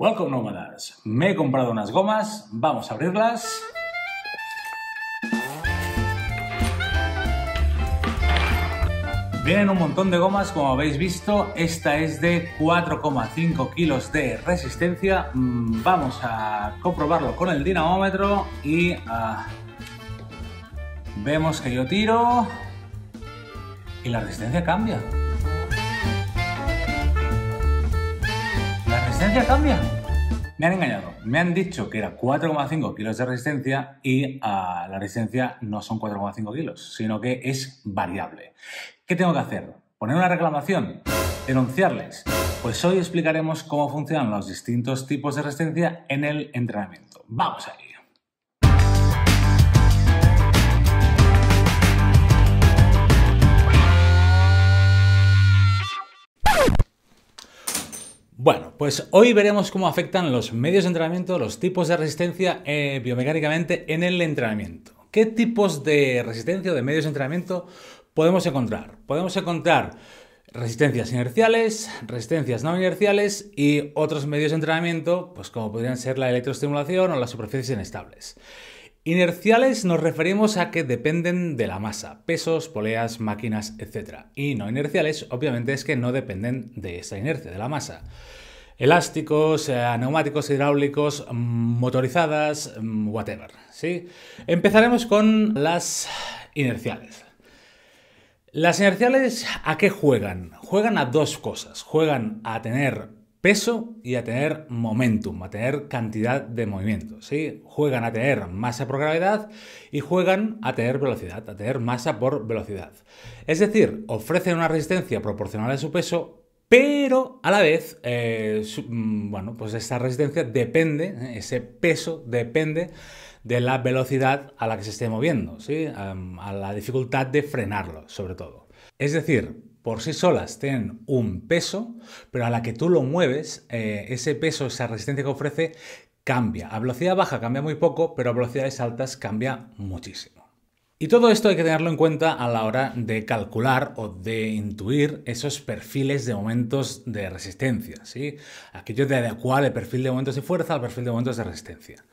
Welcome nómadas. Me he comprado unas gomas, vamos a abrirlas. Vienen un montón de gomas, como habéis visto. Esta es de 4,5 kilos de resistencia. Mm, vamos a comprobarlo con el dinamómetro y ah, vemos que yo tiro y la resistencia cambia. La resistencia cambia. Me han engañado. Me han dicho que era 4,5 kilos de resistencia y ah, la resistencia no son 4,5 kilos, sino que es variable. ¿Qué tengo que hacer? ¿Poner una reclamación? ¿Denunciarles? Pues hoy explicaremos cómo funcionan los distintos tipos de resistencia en el entrenamiento. ¡Vamos ir Bueno, pues hoy veremos cómo afectan los medios de entrenamiento, los tipos de resistencia eh, biomecánicamente en el entrenamiento. ¿Qué tipos de resistencia o de medios de entrenamiento podemos encontrar? Podemos encontrar resistencias inerciales, resistencias no inerciales y otros medios de entrenamiento, pues como podrían ser la electroestimulación o las superficies inestables. Inerciales nos referimos a que dependen de la masa, pesos, poleas, máquinas, etc. Y no inerciales, obviamente, es que no dependen de esa inercia, de la masa. Elásticos, eh, neumáticos hidráulicos, mm, motorizadas, mm, whatever. ¿sí? Empezaremos con las inerciales. Las inerciales, ¿a qué juegan? Juegan a dos cosas. Juegan a tener peso y a tener momentum, a tener cantidad de movimiento. ¿sí? Juegan a tener masa por gravedad y juegan a tener velocidad, a tener masa por velocidad. Es decir, ofrecen una resistencia proporcional a su peso, pero a la vez, eh, mm, bueno, pues esa resistencia depende, ¿eh? ese peso depende de la velocidad a la que se esté moviendo, ¿sí? a la dificultad de frenarlo, sobre todo. Es decir, por sí solas tienen un peso, pero a la que tú lo mueves, eh, ese peso, esa resistencia que ofrece, cambia. A velocidad baja cambia muy poco, pero a velocidades altas cambia muchísimo. Y todo esto hay que tenerlo en cuenta a la hora de calcular o de intuir esos perfiles de momentos de resistencia, ¿sí? Aquello de adecuar el perfil de momentos de fuerza al perfil de momentos de resistencia.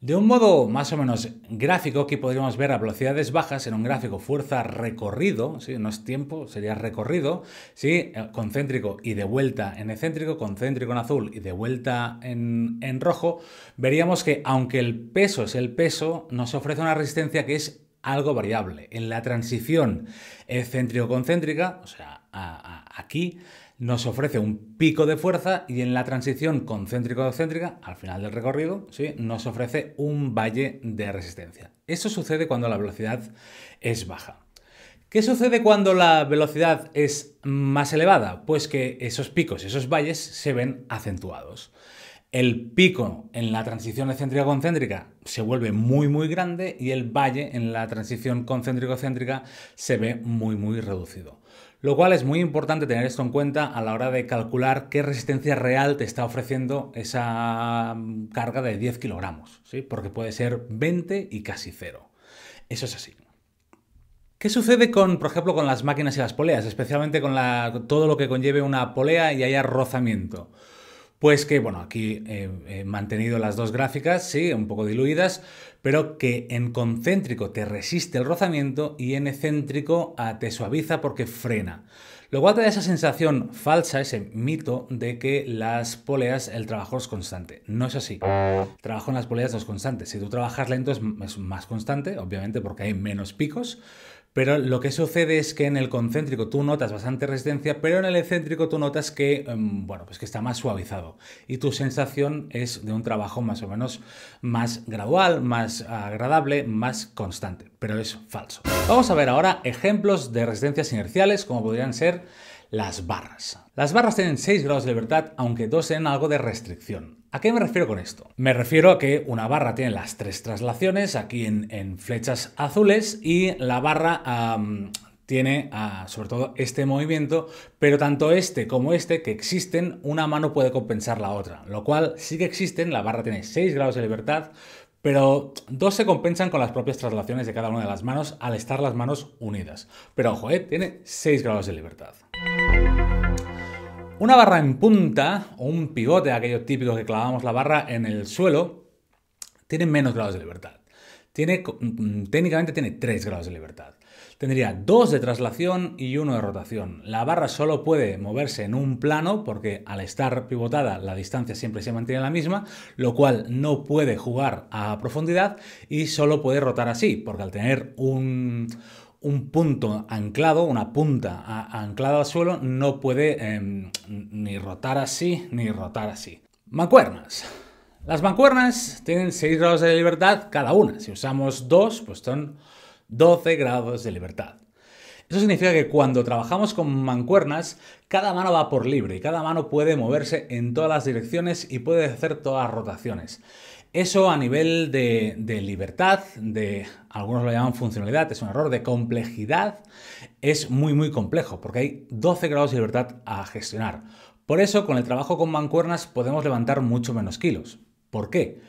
De un modo más o menos gráfico, aquí podríamos ver a velocidades bajas en un gráfico fuerza recorrido, ¿sí? no es tiempo, sería recorrido, ¿sí? Eh, concéntrico y de vuelta en excéntrico, concéntrico en azul y de vuelta en, rojo, veríamos que aunque el peso es el peso, nos ofrece una resistencia que es algo variable. En la transición excéntrico-concéntrica, o sea, aquí, nos ofrece un pico de fuerza y en la transición concéntrico-excéntrica, al final del recorrido, ¿sí? nos ofrece un valle de resistencia. Eso sucede cuando la velocidad es baja. ¿Qué sucede cuando la velocidad es más elevada? Pues que esos picos, esos valles se ven acentuados. El pico en la transición excéntrica-concéntrica se vuelve muy muy grande y el valle en la transición concéntrico-céntrica se ve muy muy reducido. Lo cual es muy importante tener esto en cuenta a la hora de calcular qué resistencia real te está ofreciendo esa mm, carga de 10 kilogramos, ¿sí? porque puede ser 20 y casi cero. Eso es así. ¿Qué sucede con, por ejemplo, con las máquinas y las poleas? Especialmente con todo lo que conlleve una polea y haya rozamiento pues que, bueno, aquí he mantenido las dos gráficas, sí, un poco diluidas, pero que en concéntrico te resiste el rozamiento y en excéntrico ah, te suaviza porque frena. Lo cual te da esa sensación falsa, ese mito de que las poleas, el trabajo es constante. No es así. trabajo en las poleas no es constante. Si tú trabajas lento es más constante, obviamente porque hay menos picos. Pero lo que sucede es que en el concéntrico tú notas bastante resistencia, pero en el excéntrico tú notas que, em, bueno, pues que está más suavizado. Y tu sensación es de un trabajo más o menos más gradual, más agradable, más constante. Pero es falso. Vamos a ver ahora ejemplos de resistencias inerciales como podrían ser las barras. Las barras tienen 6 grados de libertad, aunque dos en algo de restricción. ¿A qué me refiero con esto? Me refiero a que una barra tiene las tres traslaciones aquí en, flechas azules y la barra tiene ah, sobre todo este movimiento, pero tanto este como este que existen, una mano puede compensar la otra, lo cual sí que existen, la barra tiene 6 grados de libertad, pero dos se compensan con las propias traslaciones de cada una de las manos al estar las manos unidas. Pero ojo, eh, tiene 6 grados de libertad. Una barra en punta o un pivote, aquellos típicos que clavamos la barra en el suelo, tiene menos grados de libertad. Tiene, mm, técnicamente tiene 3 grados de libertad. Tendría dos de traslación y uno de rotación. La barra solo puede moverse en un plano porque al estar pivotada la distancia siempre se mantiene la misma, lo cual no puede jugar a profundidad y solo puede rotar así porque al tener un, un punto anclado, una punta anclada al suelo, no puede em, ni rotar así ni rotar así. Mancuernas. Las mancuernas tienen 6 grados de libertad cada una. Si usamos 2, pues son 12 grados de libertad. Eso significa que cuando trabajamos con mancuernas, cada mano va por libre y cada mano puede moverse en todas las direcciones y puede hacer todas rotaciones. Eso a nivel de, libertad, de algunos lo llaman funcionalidad, es un error, de complejidad, es muy muy complejo, porque hay 12 grados de libertad a gestionar. Por eso con el trabajo con mancuernas podemos levantar mucho menos kilos. ¿Por qué?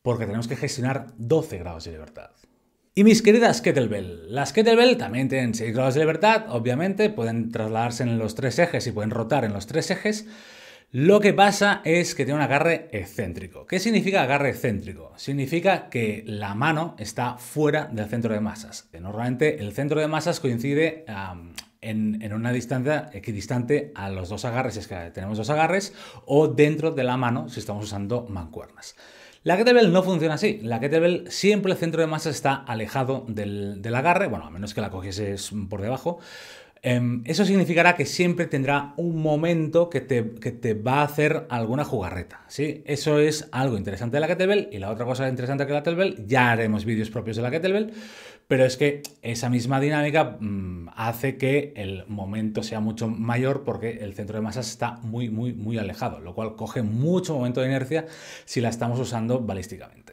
Porque tenemos que gestionar 12 grados de libertad. Y mis queridas kettlebell, las kettlebell también tienen 6 grados de libertad, obviamente, pueden trasladarse en los tres ejes y pueden rotar en los tres ejes, lo que pasa es que tiene un agarre excéntrico. ¿Qué significa agarre excéntrico? Significa que la mano está fuera del centro de masas. Eh, normalmente el centro de masas coincide en, una distancia equidistante a los dos agarres, si es que tenemos dos agarres, o dentro de la mano si estamos usando mancuernas. La kettlebell no funciona así. La kettlebell siempre el centro de masa está alejado del, del agarre, bueno, a menos que la cogieses por debajo, Em, eso significará que siempre tendrá un momento que te, va a hacer alguna jugarreta. ¿sí? Eso es algo interesante de la Kettlebell. Y la otra cosa interesante que la Kettlebell, ya haremos vídeos propios de la Kettlebell, pero es que esa misma dinámica mm, hace que el momento sea mucho mayor porque el centro de masa está muy, muy, muy alejado, lo cual coge mucho momento de inercia si la estamos usando balísticamente.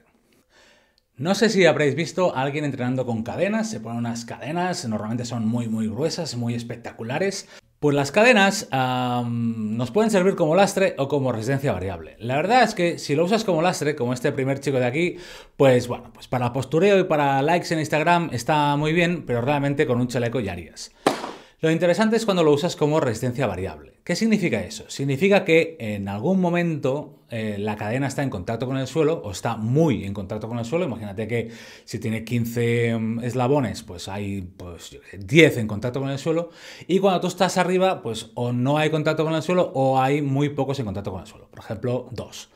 No sé si habréis visto a alguien entrenando con cadenas, se ponen unas cadenas, normalmente son muy muy gruesas, muy espectaculares. Pues las cadenas nos pueden servir como lastre o como resistencia variable. La verdad es que si lo usas como lastre, como este primer chico de aquí, pues bueno, pues para postureo y para likes en Instagram está muy bien, pero realmente con un chaleco ya harías. Lo interesante es cuando lo usas como resistencia variable. ¿Qué significa eso? Significa que en algún momento eh, la cadena está en contacto con el suelo o está muy en contacto con el suelo. Imagínate que si tiene 15 mm, eslabones, pues hay 10 pues, en contacto con el suelo. Y cuando tú estás arriba, pues o no hay contacto con el suelo o hay muy pocos en contacto con el suelo. Por ejemplo, 2.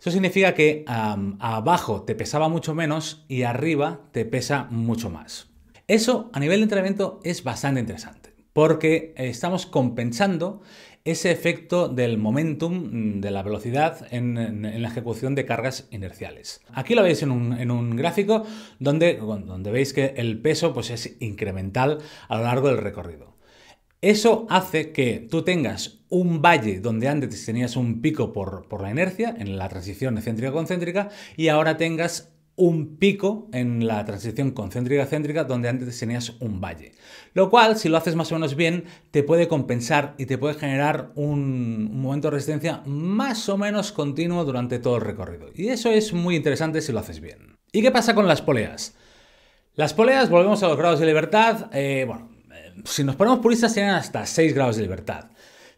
Eso significa que abajo te pesaba mucho menos y arriba te pesa mucho más. Eso a nivel de entrenamiento es bastante interesante porque estamos compensando ese efecto del momentum, mm, de la velocidad en, la ejecución de cargas inerciales. Aquí lo veis en un, gráfico donde, veis que el peso pues, es incremental a lo largo del recorrido. Eso hace que tú tengas un valle donde antes tenías un pico por, por la inercia, en la transición de céntrica-concéntrica, y ahora tengas un pico en la transición concéntrica-céntrica donde antes tenías un valle. Lo cual, si lo haces más o menos bien, te puede compensar y te puede generar un, momento de resistencia más o menos continuo durante todo el recorrido. Y eso es muy interesante si lo haces bien. ¿Y qué pasa con las poleas? Las poleas, volvemos a los grados de libertad, eh, bueno, eh, si nos ponemos puristas, tienen hasta 6 grados de libertad.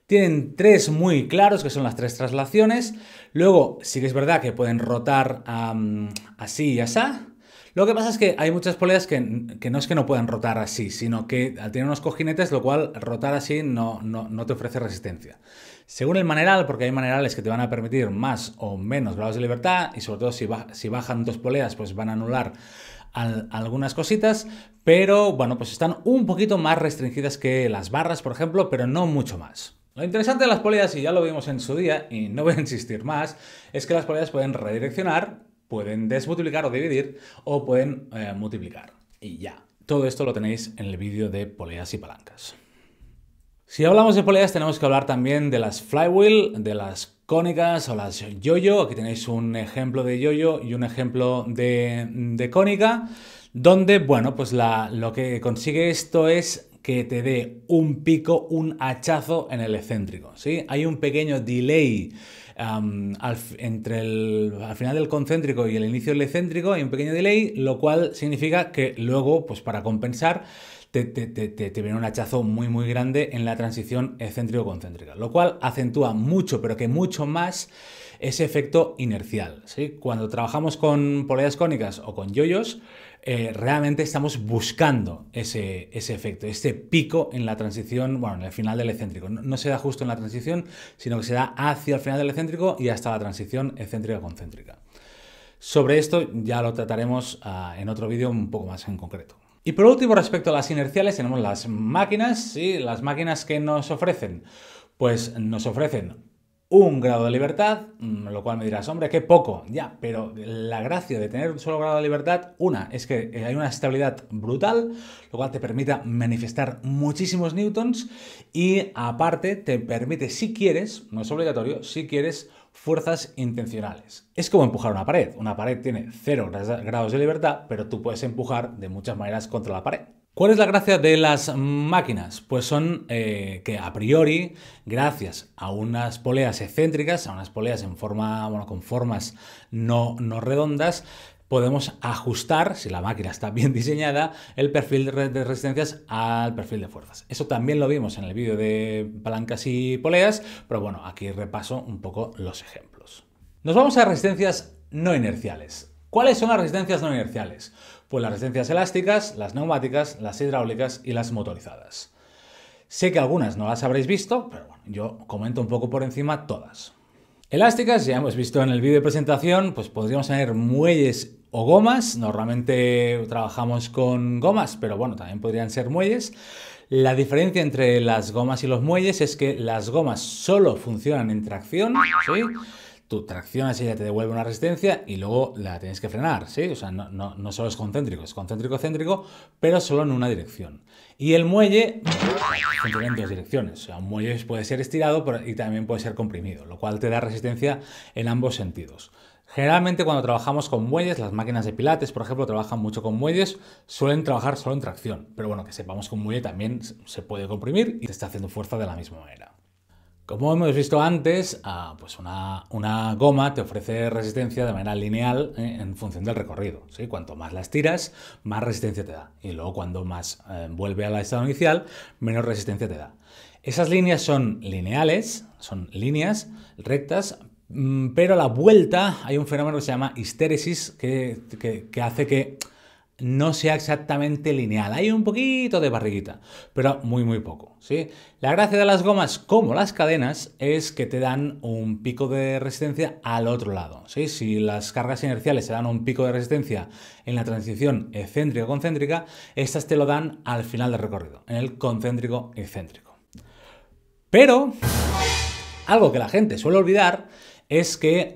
Tienen tres muy claros, que son las tres traslaciones. Luego, sí que es verdad que pueden rotar así y así. Lo que pasa es que hay muchas poleas que, no es que no puedan rotar así, sino que tienen unos cojinetes, lo cual rotar así no, te ofrece resistencia. Según el maneral, porque hay manerales que te van a permitir más o menos grados de libertad, y sobre todo si, bajan dos poleas, pues van a anular algunas cositas, pero bueno, pues están un poquito más restringidas que las barras, por ejemplo, pero no mucho más. Lo interesante de las poleas, y ya lo vimos en su día, y no voy a insistir más, es que las poleas pueden redireccionar, pueden desmultiplicar o dividir, o pueden eh, multiplicar. Y ya. Todo esto lo tenéis en el vídeo de poleas y palancas. Si hablamos de poleas, tenemos que hablar también de las flywheel, de las cónicas o las yoyo. -yo. Aquí tenéis un ejemplo de yoyo -yo y un ejemplo de, de cónica, donde, bueno, pues lo que consigue esto es que te dé un pico, un hachazo en el excéntrico. ¿sí? Hay un pequeño delay entre el al final del concéntrico y el inicio del excéntrico, hay un pequeño delay, lo cual significa que luego, pues para compensar, te, viene un hachazo muy muy grande en la transición excéntrico-concéntrica, lo cual acentúa mucho, pero que mucho más ese efecto inercial. Cuando trabajamos con poleas cónicas o con yoyos, eh, realmente estamos buscando ese, efecto, ese pico en la transición, bueno, en el final del excéntrico. No, se da justo en la transición, sino que se da hacia el final del excéntrico y hasta la transición excéntrica-concéntrica. Sobre esto ya lo trataremos ah, en otro vídeo un poco más en concreto. Y por último, respecto a las inerciales, tenemos las máquinas, ¿sí? Las máquinas que nos ofrecen. Pues nos ofrecen un grado de libertad, mm, lo cual me dirás, hombre, qué poco, ya, pero la gracia de tener un solo grado de libertad, una, es que eh, hay una estabilidad brutal, lo cual te permite manifestar muchísimos newtons y aparte te permite, si quieres, no es obligatorio, si quieres, fuerzas intencionales. Es como empujar una pared, una pared tiene cero grados de libertad, pero tú puedes empujar de muchas maneras contra la pared. ¿Cuál es la gracia de las máquinas? Pues son eh, que a priori, gracias a unas poleas excéntricas, a unas poleas en forma, con formas no, no redondas, podemos ajustar, si la máquina está bien diseñada, el perfil de resistencias al perfil de fuerzas. Eso también lo vimos en el vídeo de palancas y poleas, pero bueno, aquí repaso un poco los ejemplos. Nos vamos a resistencias no inerciales. ¿Cuáles son las resistencias no inerciales? Pues las resistencias elásticas, las neumáticas, las hidráulicas y las motorizadas. Sé que algunas no las habréis visto, pero bueno, yo comento un poco por encima todas. Elásticas, ya hemos visto en el vídeo de presentación, pues podríamos tener muelles o gomas. Normalmente trabajamos con gomas, pero bueno, también podrían ser muelles. La diferencia entre las gomas y los muelles es que las gomas solo funcionan en tracción, tu tracción y ya te devuelve una resistencia y luego la tienes que frenar, ¿sí? O sea, no, solo es concéntrico, es concéntrico-céntrico, pero solo en una dirección. Y el muelle, funciona en dos direcciones. O sea, un muelle puede ser estirado y también puede ser comprimido, lo cual te da resistencia en ambos sentidos. Generalmente cuando trabajamos con muelles, las máquinas de pilates, por ejemplo, trabajan mucho con muelles, suelen trabajar solo en tracción. Pero bueno, que sepamos que un muelle también se puede comprimir y te está haciendo fuerza de la misma manera. Como hemos visto antes, ah, pues una, goma te ofrece resistencia de manera lineal eh, en función del recorrido. ¿sí? Cuanto más las tiras, más resistencia te da. Y luego cuando más vuelve eh, vuelve al estado inicial, menos resistencia te da. Esas líneas son lineales, son líneas rectas, mm, pero a la vuelta hay un fenómeno que se llama histéresis que, que hace que no sea exactamente lineal. Hay un poquito de barriguita, pero muy muy poco, ¿sí? La gracia de las gomas como las cadenas es que te dan un pico de resistencia al otro lado, ¿sí? Si las cargas inerciales te dan un pico de resistencia en la transición excéntrica-concéntrica, estas te lo dan al final del recorrido, en el concéntrico-excéntrico. Pero algo que la gente suele olvidar es que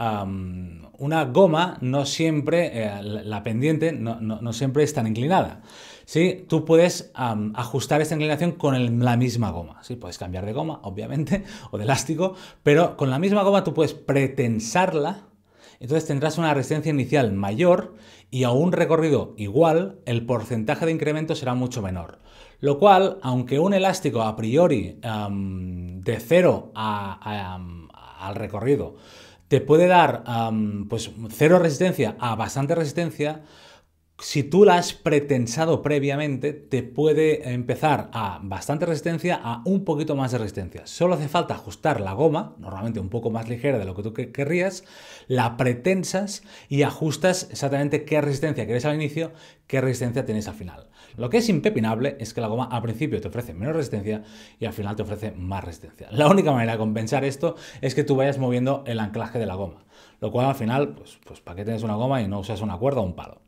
una goma no siempre, eh, la pendiente no, siempre es tan inclinada. Si Tú puedes ajustar esta inclinación con la misma goma. si Puedes cambiar de goma, obviamente, o de elástico, pero con la misma goma tú puedes pretensarla. Entonces tendrás una resistencia inicial mayor y a un recorrido igual el porcentaje de incremento será mucho menor. Lo cual, aunque un elástico a priori de cero a, al recorrido te puede dar pues cero resistencia a bastante resistencia si tú la has pretensado previamente, te puede empezar a bastante resistencia a un poquito más de resistencia. Solo hace falta ajustar la goma, normalmente un poco más ligera de lo que tú querrías, la pretensas y ajustas exactamente qué resistencia querés al inicio, qué resistencia tienes al final. Lo que es impepinable es que la goma al principio te ofrece menos resistencia y al final te ofrece más resistencia. La única manera de compensar esto es que tú vayas moviendo el anclaje de la goma, lo cual al final, pues, pues ¿para qué tienes una goma y no usas una cuerda o un palo?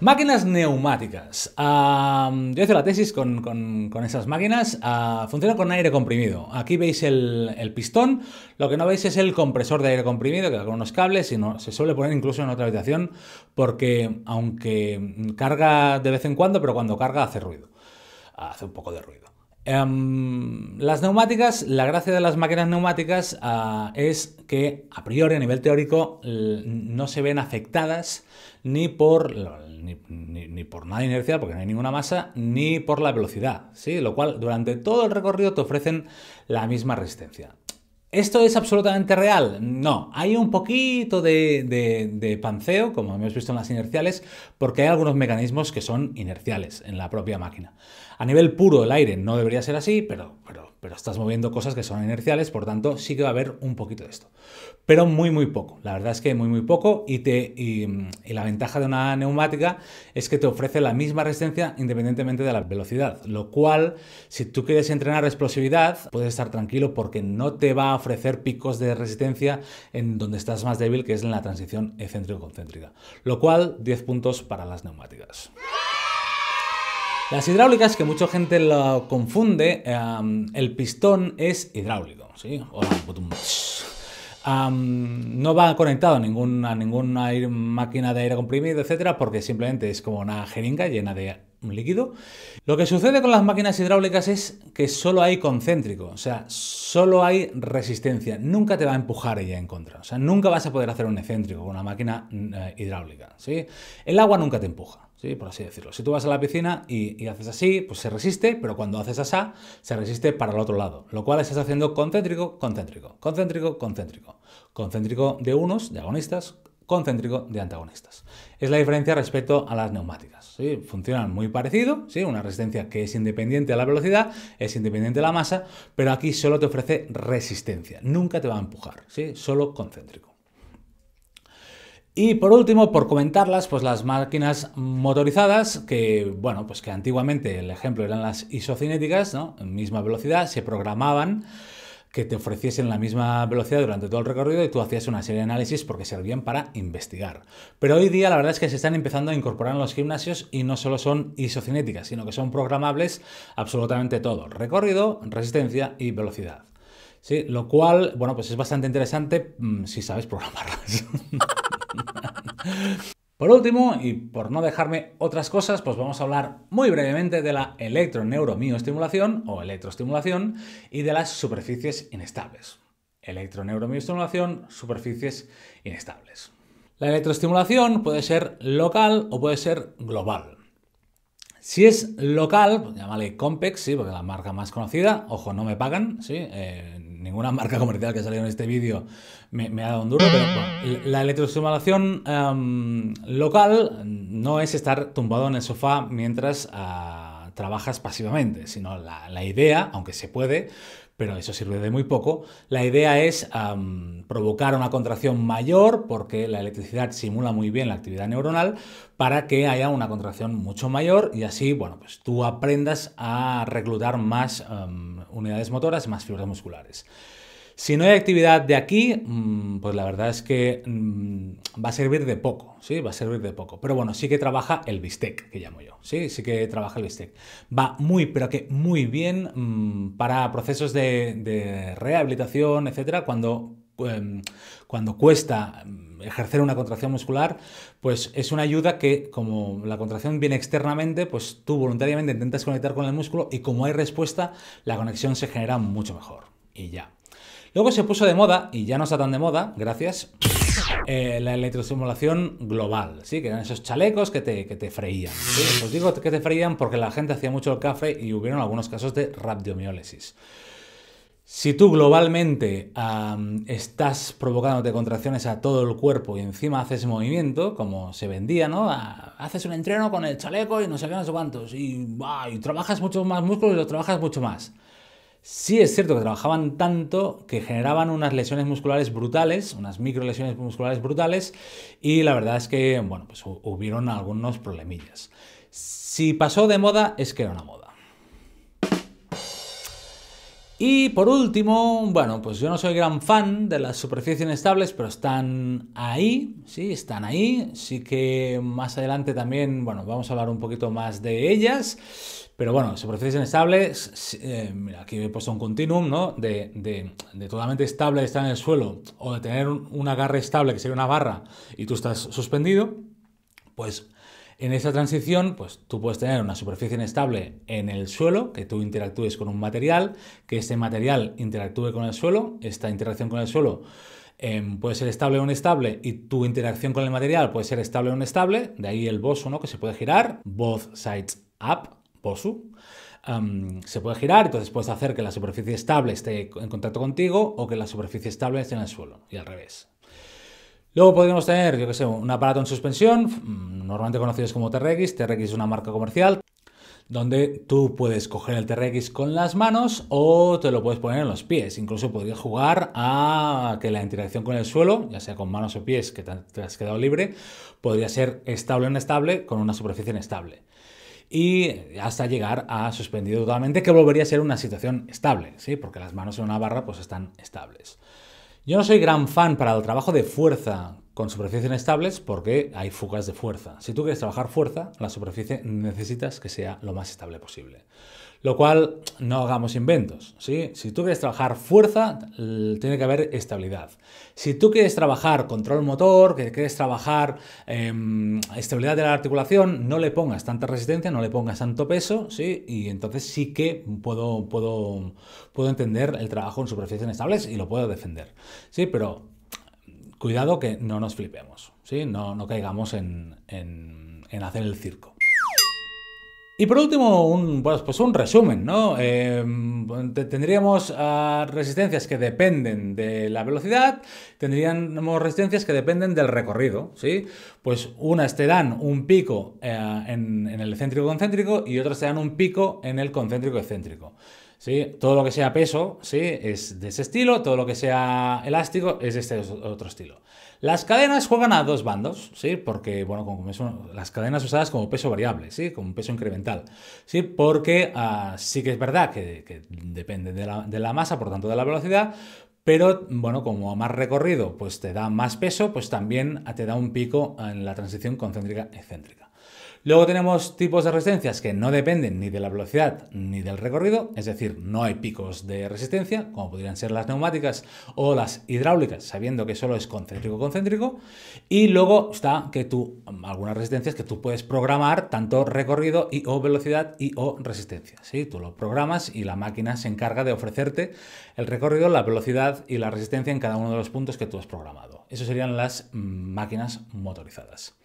Máquinas neumáticas. yo hice la tesis con, esas máquinas. Ah, funciona con aire comprimido. Aquí veis el, pistón. Lo que no veis es el compresor de aire comprimido, que va con unos cables y se suele poner incluso en otra habitación, porque aunque carga de vez en cuando, pero cuando carga hace ruido. Hace un poco de ruido. Em, las neumáticas, la gracia de las máquinas neumáticas ah, es que a priori a nivel teórico no se ven afectadas ni por, ni, por nada inercia, porque no hay ninguna masa, ni por la velocidad, lo cual durante todo el recorrido te ofrecen la misma resistencia. ¿Esto es absolutamente real? No, hay un poquito de, de, panceo, como hemos visto en las inerciales, porque hay algunos mecanismos que son inerciales en la propia máquina. A nivel puro el aire no debería ser así, pero, pero pero estás moviendo cosas que son inerciales, por tanto sí que va a haber un poquito de esto. Pero muy, muy poco. La verdad es que muy, muy poco. Y, te, y, la ventaja de una neumática es que te ofrece la misma resistencia independientemente de la velocidad. Lo cual, si tú quieres entrenar explosividad, puedes estar tranquilo porque no te va a ofrecer picos de resistencia en donde estás más débil, que es en la transición excéntrico-concéntrica. Lo cual, 10 puntos para las neumáticas. Las hidráulicas, que mucha gente lo confunde, em, el pistón es hidráulico, em, no va conectado a, ninguna máquina de aire comprimido, etcétera, porque simplemente es como una jeringa llena de líquido. Lo que sucede con las máquinas hidráulicas es que solo hay concéntrico, o sea, solo hay resistencia, nunca te va a empujar ella en contra, o sea, nunca vas a poder hacer un excéntrico con una máquina eh, hidráulica, ¿sí? El agua nunca te empuja. Por así decirlo. Si tú vas a la piscina y, haces así, pues se resiste, pero cuando haces asá, se resiste para el otro lado. Lo cual estás haciendo concéntrico, concéntrico, concéntrico, concéntrico. Concéntrico de unos, de agonistas, concéntrico de antagonistas. Es la diferencia respecto a las neumáticas. ¿sí? Funcionan muy parecido, ¿sí? una resistencia que es independiente a la velocidad, es independiente de la masa, pero aquí solo te ofrece resistencia, nunca te va a empujar, ¿sí? solo concéntrico. Y por último, por comentarlas, pues las máquinas motorizadas, que bueno, pues que antiguamente el ejemplo eran las isocinéticas, misma velocidad, se programaban que te ofreciesen la misma velocidad durante todo el recorrido y tú hacías una serie de análisis porque servían para investigar. Pero hoy día la verdad es que se están empezando a incorporar en los gimnasios y no solo son isocinéticas, sino que son programables absolutamente todo, recorrido, resistencia y velocidad. ¿Sí? Lo cual, bueno, pues es bastante interesante mm, si sabes programarlas. Por último, y por no dejarme otras cosas, pues vamos a hablar muy brevemente de la electroneuromioestimulación o electroestimulación y de las superficies inestables. Electroneuromioestimulación, superficies inestables. La electroestimulación puede ser local o puede ser global. Si es local, pues llámale Compex, sí, porque es la marca más conocida, ojo, no me pagan, sí, eh, ninguna marca comercial que salió en este vídeo me, ha dado un duro, pero la electroestimulación em, local no es estar tumbado en el sofá mientras ah, trabajas pasivamente, sino la, idea, aunque se puede, pero eso sirve de muy poco. La idea es em, provocar una contracción mayor porque la electricidad simula muy bien la actividad neuronal para que haya una contracción mucho mayor y así, bueno, pues tú aprendas a reclutar más em, unidades motoras, más fibras musculares. Si no hay actividad de aquí, mm, pues la verdad es que mm, va a servir de poco, ¿sí? Va a servir de poco. Pero bueno, sí que trabaja el bistec, que llamo yo, ¿sí? Sí que trabaja el bistec. Va muy, pero que muy bien mm, para procesos de, rehabilitación, etcétera, cuando, em, cuando cuesta ejercer una contracción muscular, pues es una ayuda que como la contracción viene externamente, pues tú voluntariamente intentas conectar con el músculo y como hay respuesta, la conexión se genera mucho mejor. Y ya. Luego se puso de moda, y ya no está tan de moda, gracias, eh, la electroestimulación global, ¿sí? Que eran esos chalecos que te, que te freían. Os digo que te freían porque la gente hacía mucho el café y hubieron algunos casos de rabdiomiólisis. Si tú globalmente estás provocándote contracciones a todo el cuerpo y encima haces movimiento, como se vendía, ¿no? haces un entreno con el chaleco y no sé qué, no sé cuántos, y, trabajas mucho más músculos y lo trabajas mucho más. Sí es cierto que trabajaban tanto que generaban unas lesiones musculares brutales, unas micro lesiones musculares brutales, y la verdad es que, bueno, pues hubieron algunos problemillas. Si pasó de moda, es que era una moda. Y por último, bueno, pues yo no soy gran fan de las superficies inestables, pero están ahí, sí, están ahí. Sí que más adelante también, bueno, vamos a hablar un poquito más de ellas. Pero bueno, superficie inestable, eh, mira, aquí he puesto un continuum, ¿no? De, totalmente estable estar en el suelo o de tener un, agarre estable, que sería una barra, y tú estás suspendido, pues en esa transición, pues tú puedes tener una superficie inestable en el suelo, que tú interactúes con un material, que ese material interactúe con el suelo, esta interacción con el suelo em, puede ser estable o inestable y tu interacción con el material puede ser estable o inestable, de ahí el boso, ¿no? Que se puede girar, both sides up, se puede girar, entonces puedes hacer que la superficie estable esté en contacto contigo o que la superficie estable esté en el suelo y al revés. Luego podríamos tener, yo que sé, un aparato en suspensión, mm, normalmente conocidos como TRX. TRX es una marca comercial donde tú puedes coger el TRX con las manos o te lo puedes poner en los pies. Incluso podría jugar a que la interacción con el suelo, ya sea con manos o pies que te has quedado libre, podría ser estable o inestable con una superficie inestable y hasta llegar a suspendido totalmente, que volvería a ser una situación estable, porque las manos en una barra pues están estables. Yo no soy gran fan para el trabajo de fuerza con superficies inestables porque hay fugas de fuerza. Si tú quieres trabajar fuerza, la superficie necesitas que sea lo más estable posible. Lo cual, no hagamos inventos, ¿sí? Si tú quieres trabajar fuerza, tiene que haber estabilidad. Si tú quieres trabajar control motor, que quieres trabajar em, estabilidad de la articulación, no le pongas tanta resistencia, no le pongas tanto peso, ¿sí? Y entonces sí que puedo, entender el trabajo en superficies inestables y lo puedo defender, ¿sí? Pero cuidado que no nos flipemos, ¿sí? No, caigamos en hacer el circo. Y por último, un, pues un resumen, ¿no? Em, tendríamos ah, resistencias que dependen de la velocidad, tendríamos resistencias que dependen del recorrido, ¿sí? Pues unas te dan un pico eh, en, el céntrico concéntrico y otras te dan un pico en el concéntrico excéntrico. ¿Sí? Todo lo que sea peso ¿sí? es de ese estilo, todo lo que sea elástico es de este otro estilo. Las cadenas juegan a dos bandos, ¿sí? Porque, bueno, como las cadenas usadas como peso variable, ¿sí? Como peso incremental, ¿sí? Porque ah, sí que es verdad que, depende de la, masa, por tanto de la velocidad, pero bueno, como a más recorrido pues te da más peso, pues también te da un pico en la transición concéntrica-excéntrica. Luego tenemos tipos de resistencias que no dependen ni de la velocidad ni del recorrido, es decir, no hay picos de resistencia, como podrían ser las neumáticas o las hidráulicas, sabiendo que solo es concéntrico-concéntrico. Y luego está que tú, algunas resistencias que tú puedes programar tanto recorrido y o velocidad y o resistencia. ¿sí? Tú lo programas y la máquina se encarga de ofrecerte el recorrido, la velocidad y la resistencia en cada uno de los puntos que tú has programado. Esas serían las máquinas motorizadas.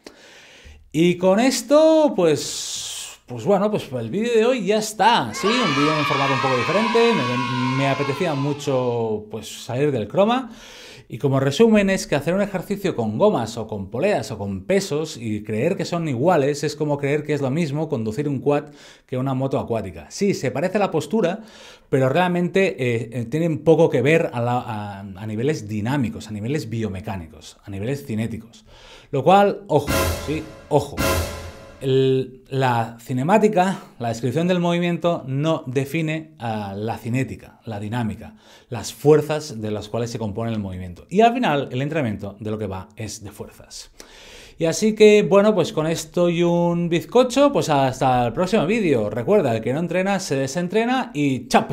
Y con esto, pues, pues bueno, pues el vídeo de hoy ya está, ¿sí? Un vídeo en formato un poco diferente, me, apetecía mucho pues salir del croma. Y como resumen es que hacer un ejercicio con gomas o con poleas o con pesos y creer que son iguales es como creer que es lo mismo conducir un quad que una moto acuática. Sí, se parece la postura, pero realmente eh, eh, tienen poco que ver a niveles dinámicos, a niveles biomecánicos, a niveles cinéticos. Lo cual, ojo, sí, ojo la cinemática, la descripción del movimiento, no define ah, la cinética, la dinámica, las fuerzas de las cuales se compone el movimiento. Y al final, el entrenamiento de lo que va es de fuerzas. Y así que, bueno, pues con esto y un bizcocho, pues hasta el próximo vídeo. Recuerda, el que no entrena se desentrena y ¡chao